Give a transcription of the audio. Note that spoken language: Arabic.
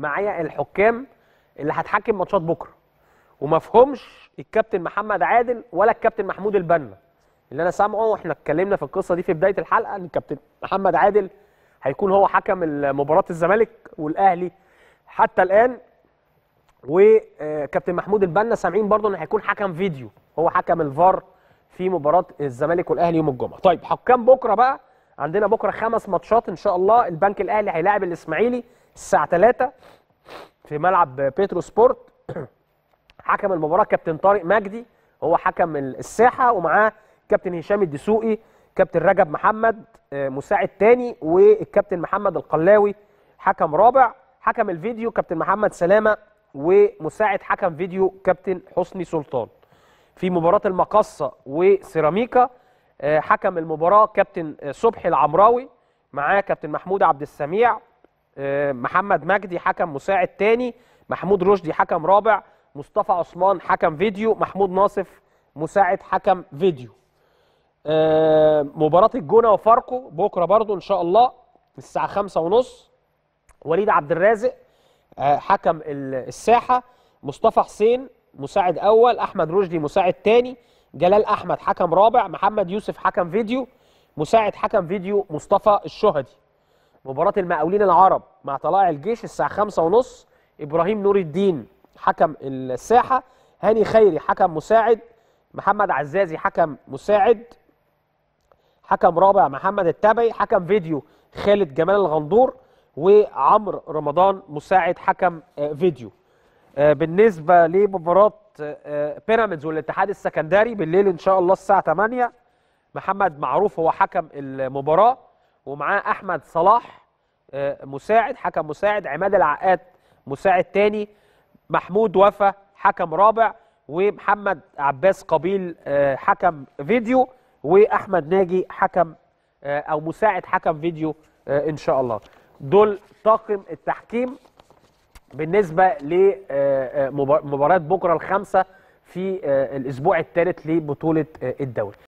معايا الحكام اللي هتحكم ماتشات بكره ومفهومش الكابتن محمد عادل ولا الكابتن محمود البنا اللي انا سامعه واحنا اتكلمنا في القصه دي في بدايه الحلقه ان الكابتن محمد عادل هيكون هو حكم مباراه الزمالك والاهلي حتى الان وكابتن آه، محمود البنا سامعين برضه ان هيكون حكم فيديو هو حكم الفار في مباراه الزمالك والاهلي يوم الجمعه طيب حكام بكره بقى عندنا بكره خمس ماتشات ان شاء الله البنك الاهلي هيلاعب الاسماعيلي الساعه 3 في ملعب بيترو سبورت حكم المباراه كابتن طارق مجدي هو حكم الساحه ومعاه كابتن هشام الدسوقي كابتن رجب محمد آه، مساعد تاني والكابتن محمد القلاوي حكم رابع حكم الفيديو كابتن محمد سلامه ومساعد حكم فيديو كابتن حسني سلطان في مباراه المقصه وسيراميكا آه، حكم المباراه كابتن آه، صبحي العمراوي معاه كابتن محمود عبد السميع آه، محمد مجدي حكم مساعد تاني محمود رشدي حكم رابع مصطفى عثمان حكم فيديو محمود ناصف مساعد حكم فيديو آه، مباراة الجونة وفاركو بكرة برضو إن شاء الله الساعة خمسة ونص وليد عبد الرازق آه، حكم الساحة مصطفى حسين مساعد أول أحمد رشدي مساعد تاني جلال أحمد حكم رابع محمد يوسف حكم فيديو مساعد حكم فيديو مصطفى الشهدي مباراة المقاولين العرب مع طلائع الجيش الساعة خمسة ونص إبراهيم نور الدين حكم الساحة هاني خيري حكم مساعد محمد عزازي حكم مساعد حكم رابع محمد التبعي حكم فيديو خالد جمال الغندور وعمر رمضان مساعد حكم آه، فيديو آه، بالنسبة لمباراة آه، بيراميدز والاتحاد السكندري بالليل إن شاء الله الساعة 8 محمد معروف هو حكم المباراة ومعاه أحمد صلاح آه، مساعد حكم مساعد عماد العقاد مساعد تاني محمود وفا حكم رابع ومحمد عباس قبيل آه، حكم فيديو واحمد ناجي حكم آه، او مساعد حكم فيديو ان شاء الله دول طاقم التحكيم بالنسبه لمباراه بكره الخامسه في الاسبوع الثالث لبطوله الدوري